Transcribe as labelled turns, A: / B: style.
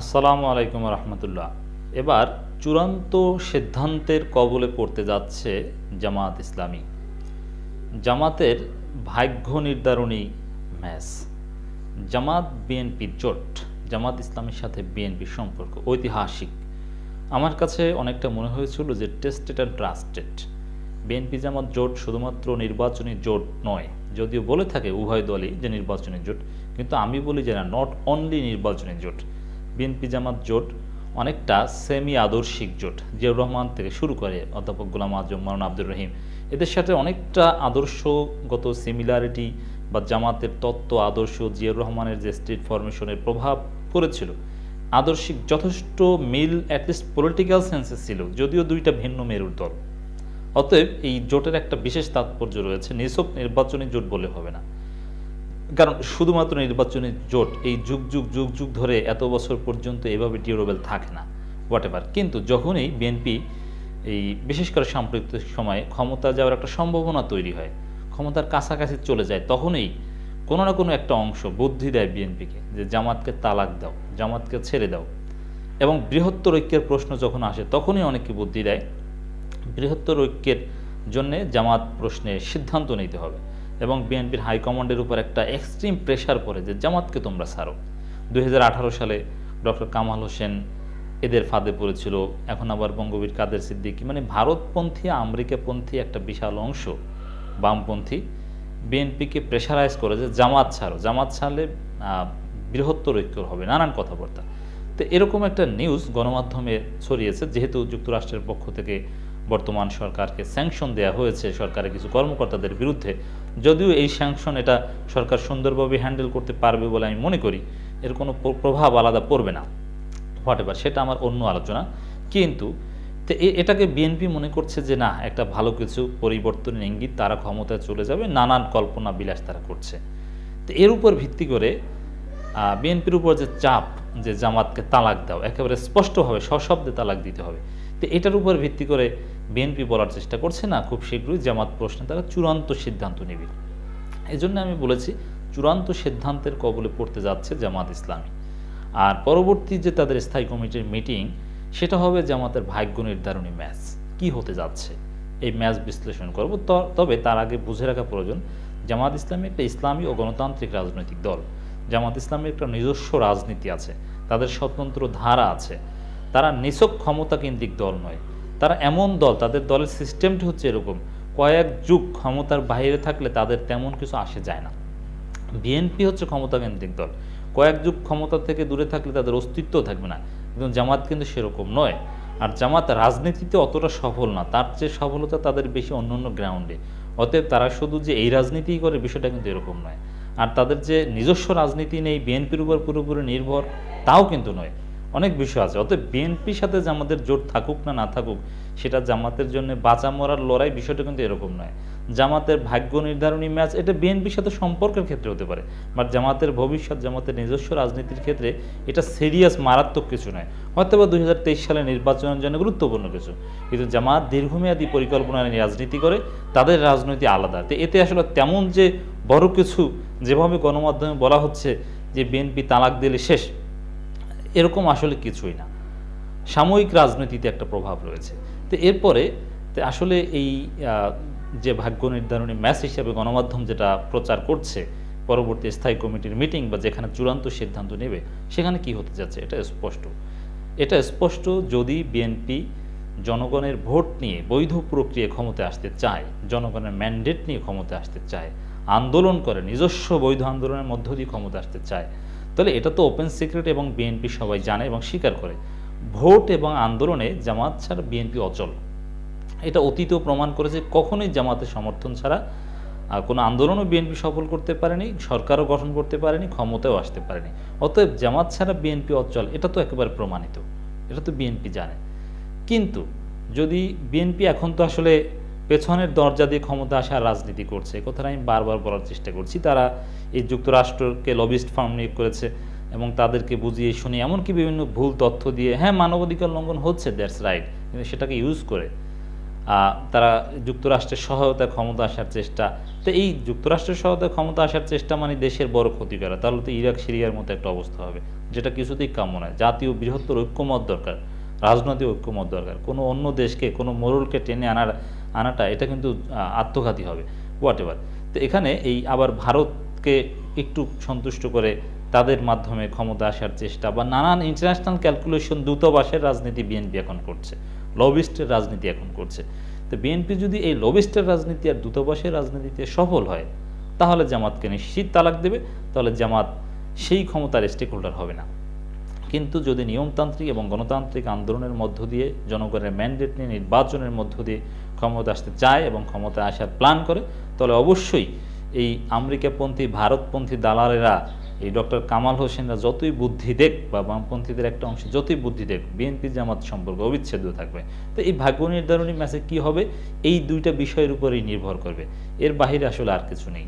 A: আসসালামু আলাইকুম রহমতুল্লাহ এবার চূড়ান্ত সিদ্ধান্তের কবলে পড়তে যাচ্ছে জামাত ইসলামী জামাতের ভাগ্য নির্ধারণী ম্যাচ জামাত বিএনপির জোট জামাত ইসলামের সাথে বিএনপির সম্পর্ক ঐতিহাসিক আমার কাছে অনেকটা মনে হয়েছিল যে tested and trusted BNP Jamaat জোট শুধুমাত্র নির্বাচনী জোট নয় যদিও বলে থাকে উভয় দলই যে নির্বাচনী জোট কিন্তু আমি বলি যে না নট অনলি নির্বাচনী জোট বিএনপি জামাত জোট অনেকটা সেমি আদর্শিক জোট জিয়াউর রহমান থেকে শুরু করে অধ্যাপক গুলাম আজম মারুন আব্দুর রহিম এদের সাথে অনেকটা আদর্শগত সিমিলারিটি বা জামাতের তত্ত্ব আদর্শ জিয়াউর রহমানের যে স্টেট ফরমেশনের প্রভাব পড়েছিল আদর্শিক যথেষ্ট মিল অ্যাটলিস্ট পলিটিক্যাল সেন্সে ছিল যদিও দুইটা ভিন্ন মেরুর দল অতএব এই জোটের একটা বিশেষ তাৎপর্য রয়েছে নিসব নির্বাচনী জোট বলে হবে না কারণ শুধুমাত্র নির্বাচনের জোট এই যুগ যুগ যুগ যুগ ধরে এত বছর পর্যন্ত এভাবে ডিউরেবল থাকে না হোয়াট এভার কিন্তু যখনই বিএনপি এই বিশেষ করে সাম্প্রতিক সময়ে ক্ষমতা যাওয়ার একটা সম্ভাবনা তৈরি হয় ক্ষমতার কাছাকাছি চলে যায় তখনই কোনো না কোনো একটা অংশ বুদ্ধি দেয় বিএনপিকে যে জামাতকে তালাক দাও জামাতকে ছেড়ে দাও এবং বৃহত্তর ঐক্যের প্রশ্ন যখন আসে তখনই অনেকে বুদ্ধি দেয় বৃহত্তর ঐক্যের জন্যে জামাত প্রশ্নে সিদ্ধান্ত নিতে হবে এবং বিএনপির হাইকমান্ডের উপর একটা এক্সট্রিম প্রেশার পড়ে যে জামাতকে তোমরা ছাড়ো দু সালে ডক্টর কামাল হোসেন এদের ফাঁদে পড়েছিল এখন আবার বঙ্গবীর কাদের সিদ্দিকি মানে ভারতপন্থী আমেরিকাপন্থী একটা বিশাল অংশ বামপন্থী বিএনপিকে প্রেশারাইজ করে যে জামাত ছাড়ো জামাত ছাড়লে বৃহত্তর ঐক্য হবে নানান কথাবার্তা তো এরকম একটা নিউজ গণমাধ্যমে ছড়িয়েছে যেহেতু যুক্তরাষ্ট্রের পক্ষ থেকে বর্তমান সরকারকে স্যাংশন দেয়া হয়েছে সরকারের কিছু কর্মকর্তাদের বিরুদ্ধে যদিও এই স্যাংশন এটা সরকার সুন্দরভাবে হ্যান্ডেল করতে পারবে বলে আমি মনে করি এর কোনো প্রভাব আলাদা পড়বে না হোয়াট এভার সেটা আমার অন্য আলোচনা কিন্তু এটাকে বিএনপি মনে করছে যে না একটা ভালো কিছু পরিবর্তন ইঙ্গিত তারা ক্ষমতায় চলে যাবে নানান কল্পনা বিলাস তারা করছে তো এর উপর ভিত্তি করে বিএনপির উপর যে চাপ যে জামাতকে তালাক দাও একেবারে স্পষ্টভাবে সশব্দে তালাক দিতে হবে তো এটার উপর ভিত্তি করে বিএনপি বলার চেষ্টা করছে না খুব শীঘ্রই জামাত প্রশ্নে তারা চূড়ান্ত সিদ্ধান্ত নেবে এজন্য আমি বলেছি চূড়ান্ত সিদ্ধান্তের কবলে পড়তে যাচ্ছে জামাত ইসলামী আর পরবর্তী যে তাদের স্থায়ী কমিটির মিটিং সেটা হবে জামাতের ভাগ্য নির্ধারণী ম্যাচ কি হতে যাচ্ছে এই ম্যাচ বিশ্লেষণ করব তবে তার আগে বুঝে রাখা প্রয়োজন জামাত ইসলামী একটা ইসলামী ও গণতান্ত্রিক রাজনৈতিক দল জামাত ইসলামের একটা নিজস্ব রাজনীতি আছে তাদের স্বতন্ত্র ধারা আছে তারা নিছক ক্ষমতা কেন্দ্রিক দল নয় তারা এমন দল তাদের দলের সিস্টেমটি হচ্ছে এরকম কয়েক যুগ ক্ষমতার বাইরে থাকলে তাদের তেমন কিছু আসে যায় না বিএনপি হচ্ছে ক্ষমতাকেন্দ্রিক দল কয়েক যুগ ক্ষমতা থেকে দূরে থাকলে তাদের অস্তিত্ব থাকবে না কিন্তু জামাত কিন্তু সেরকম নয় আর জামাত রাজনীতিতে অতটা সফল না তার চেয়ে সফলতা তাদের বেশি অন্য অন্য গ্রাউন্ডে অতএব তারা শুধু যে এই রাজনীতিই করে বিষয়টা কিন্তু এরকম নয় আর তাদের যে নিজস্ব রাজনীতি নেই বিএনপির উপর পুরোপুরি নির্ভর তাও কিন্তু নয় অনেক বিষয় আছে অতএব বিএনপির সাথে আমাদের জোট থাকুক না না থাকুক সেটা জামাতের জন্য বাঁচা মরার লড়াই বিষয়টা কিন্তু এরকম নয় জামাতের ভাগ্য নির্ধারণী ম্যাচ এটা বিএনপির সাথে সম্পর্কের ক্ষেত্রে হতে পারে বা জামাতের ভবিষ্যৎ জামাতের নিজস্ব রাজনীতির ক্ষেত্রে এটা সিরিয়াস মারাত্মক কিছু নয় হয়তো বা দুই সালে নির্বাচনের জন্য গুরুত্বপূর্ণ কিছু কিন্তু জামাত দীর্ঘমেয়াদী পরিকল্পনা নিয়ে রাজনীতি করে তাদের রাজনীতি আলাদা তো এতে আসলে তেমন যে বড় কিছু যেভাবে গণমাধ্যমে বলা হচ্ছে যে বিএনপি তালাক দিলে শেষ এরকম আসলে কিছুই না সাময়িক রাজনীতিতে একটা প্রভাব রয়েছে তো এরপরে আসলে এই যে ভাগ্য নির্ধারণী ম্যাচ হিসাবে গণমাধ্যম যেটা প্রচার করছে পরবর্তী স্থায়ী কমিটির মিটিং বা যেখানে চূড়ান্ত সিদ্ধান্ত নেবে সেখানে কি হতে যাচ্ছে এটা স্পষ্ট এটা স্পষ্ট যদি বিএনপি জনগণের ভোট নিয়ে বৈধ প্রক্রিয়া ক্ষমতা আসতে চায় জনগণের ম্যান্ডেট নিয়ে ক্ষমতা আসতে চায় আন্দোলন করে নিজস্ব বৈধ আন্দোলনের মধ্য দিয়ে ক্ষমতা আসতে চায় তাহলে এটা তো ওপেন সিক্রেট এবং বিএনপি সবাই জানে এবং স্বীকার করে ভোট এবং আন্দোলনে জামাত ছাড়া বিএনপি অচল এটা অতীতেও প্রমাণ করেছে কখনোই জামাতের সমর্থন ছাড়া আর কোনো আন্দোলনও বিএনপি সফল করতে পারেনি সরকারও গঠন করতে পারেনি ক্ষমতাও আসতে পারেনি অতএব জামাত ছাড়া বিএনপি অচল এটা তো একেবারে প্রমাণিত এটা তো বিএনপি জানে কিন্তু যদি বিএনপি এখন তো আসলে পেছনের দরজা দিয়ে ক্ষমতা আসার রাজনীতি করছে কথাটা আমি বারবার বলার চেষ্টা করছি তারা এই যুক্তরাষ্ট্রকে লবিস্ট ফার্ম নিয়োগ করেছে এবং তাদেরকে বুঝিয়ে শুনিয়ে এমনকি বিভিন্ন ভুল তথ্য দিয়ে হ্যাঁ মানবাধিকার লঙ্ঘন হচ্ছে দ্যাটস রাইট কিন্তু সেটাকে ইউজ করে তারা যুক্তরাষ্ট্রের সহায়তা ক্ষমতা আসার চেষ্টা তো এই যুক্তরাষ্ট্রের সহায়তা ক্ষমতা আসার চেষ্টা মানে দেশের বড় ক্ষতি করা তাহলে তো ইরাক সিরিয়ার মতো একটা অবস্থা হবে যেটা কিছুতেই কাম্য নয় জাতীয় বৃহত্তর ঐক্যমত দরকার রাজনৈতিক ঐক্যমত দরকার কোনো অন্য দেশকে কোনো মোরলকে টেনে আনার আনাটা এটা কিন্তু আত্মঘাতী হবে হোয়াট এভার তো এখানে এই আবার ভারতকে একটু সন্তুষ্ট করে তাদের মাধ্যমে ক্ষমতা আসার চেষ্টা বা নানান ইন্টারন্যাশনাল ক্যালকুলেশন দূতাবাসের রাজনীতি বিএনপি এখন করছে লবিস্টের রাজনীতি এখন করছে তো বিএনপি যদি এই লবিস্টের রাজনীতি আর দূতাবাসের রাজনীতিতে সফল হয় তাহলে জামাতকে নিশ্চিত তালাক দেবে তাহলে জামাত সেই ক্ষমতার স্টেক হোল্ডার হবে না কিন্তু যদি নিয়মতান্ত্রিক এবং গণতান্ত্রিক আন্দোলনের মধ্য দিয়ে জনগণের ম্যান্ডেট নিয়ে নির্বাচনের মধ্য দিয়ে ক্ষমতা আসতে চায় এবং ক্ষমতায় আসার প্ল্যান করে তাহলে অবশ্যই এই আমেরিকাপন্থী ভারতপন্থী দালালেরা এই ডক্টর কামাল হোসেনরা যতই বুদ্ধি দেখ বা বামপন্থীদের একটা অংশে যতই বুদ্ধি দেখ বিএনপি জামাত সম্পর্ক অবিচ্ছেদ্য থাকবে তো এই ভাগ্য নির্ধারণী ম্যাচে কী হবে এই দুইটা বিষয়ের উপরেই নির্ভর করবে এর বাহিরে আসলে আর কিছু নেই